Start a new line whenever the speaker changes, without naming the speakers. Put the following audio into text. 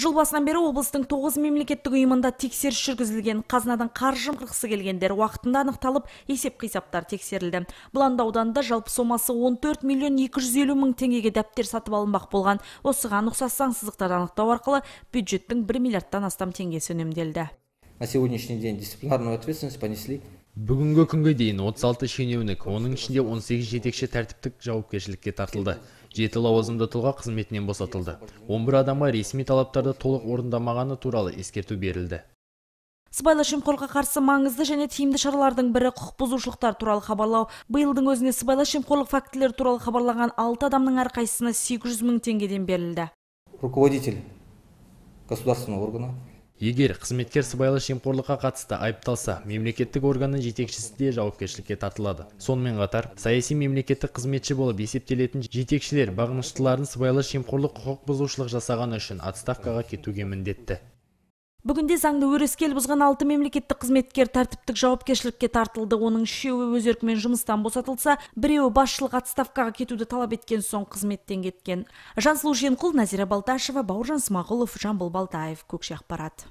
жыл басынан бері облыстың тоғыз мемлекеттік ұйымында тексеріс жүргізілген қазынадан қаржы жымқырғысы келгендер уақытында анықталып есеп қисаптар тексерілді бұланды ауданында жалпы сомасы 14 миллион 250 мың теңгеге дәптер сатып алынбақ болған осыған ұқсас заңсыздықтарды анықтау арқылы бюджеттің 1 миллиардтан астам теңгесі үнемделді
на сегодняшний день дисциплинарную ответственность понесли бүгінгі күнге дейін 36 шенеунік оның ішінде 18 жетекші тәртіптік жауапкершілікке тартылды жеті лауазымды тұлға қызметінен босатылды 11 адамға ресми талаптарды толық орындамағаны туралы ескерту берілді
сыбайлас жемқорлыққа қарсы маңызды және тиімді шаралардың бірі құқық бұзушылықтар туралы хабарлау биылдың өзіне сыбайлас жемқорлық фактілері туралы хабарлаған алты адамның әрқайсысына 800 мың теңгеден берілді
руководитель государственного органа егер қызметкер сыбайлас жемқорлыққа қатысты айыпталса мемлекеттік органның жетекшісі де жауапкершілікке тартылады сонымен қатар саяси мемлекеттік қызметші болып есептелетін жетекшілер бағыныштыларын сыбайлас жемқорлық құқық бұзушылық жасағаны үшін отставкаға кетуге міндетті
Бүгінде заңды өрескел бұзған алты мемлекеттік қызметкер тәртіптік жауапкершілікке тартылды. Оның үшеуі өз еркімен жұмыстан босатылса, біреуі басшылық отставкаға кетуді талап еткен соң қызметтен кеткен. Жансұлу Женқұл, Назира Балташева, Бауыржан Смағұлов, Жамбыл Балтаев, Көкше ақпарат.